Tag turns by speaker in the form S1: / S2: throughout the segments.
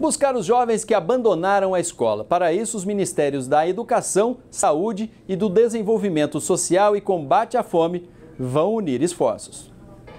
S1: Buscar os jovens que abandonaram a escola. Para isso, os ministérios da Educação, Saúde e do Desenvolvimento Social e Combate à Fome vão unir esforços.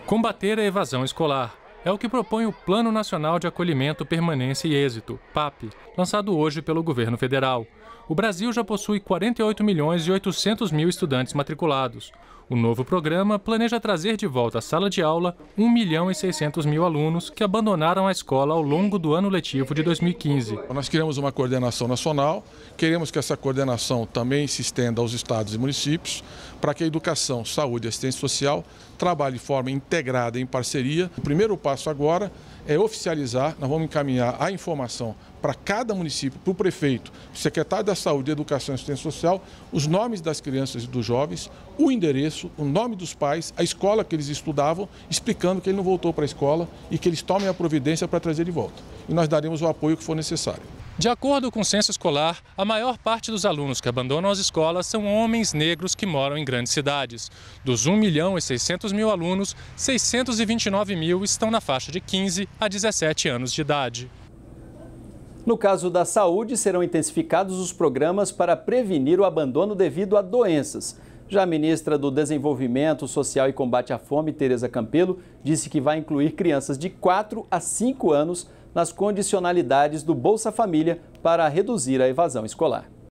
S2: Combater a evasão escolar é o que propõe o Plano Nacional de Acolhimento, Permanência e Êxito, PAP, lançado hoje pelo governo federal. O Brasil já possui 48 milhões e 800 mil estudantes matriculados. O novo programa planeja trazer de volta à sala de aula 1 milhão e 600 mil alunos que abandonaram a escola ao longo
S3: do ano letivo de 2015. Nós queremos uma coordenação nacional, queremos que essa coordenação também se estenda aos estados e municípios, para que a educação, saúde e assistência social trabalhe de forma integrada em parceria. O primeiro passo agora é oficializar, nós vamos encaminhar a informação para cada município, para o prefeito, secretário da Saúde, Educação e Assistência Social, os nomes das crianças e dos jovens, o endereço, endereço, o nome dos pais, a escola que eles estudavam, explicando que ele não voltou para a escola e que eles tomem a providência para trazer de volta. E nós daremos o apoio que for necessário.
S2: De acordo com o censo escolar, a maior parte dos alunos que abandonam as escolas são homens negros que moram em grandes cidades. Dos 1 milhão e 600 mil alunos, 629 mil estão na faixa de 15 a 17 anos de idade.
S1: No caso da saúde, serão intensificados os programas para prevenir o abandono devido a doenças. Já a ministra do Desenvolvimento Social e Combate à Fome, Tereza Campelo, disse que vai incluir crianças de 4 a 5 anos nas condicionalidades do Bolsa Família para reduzir a evasão escolar.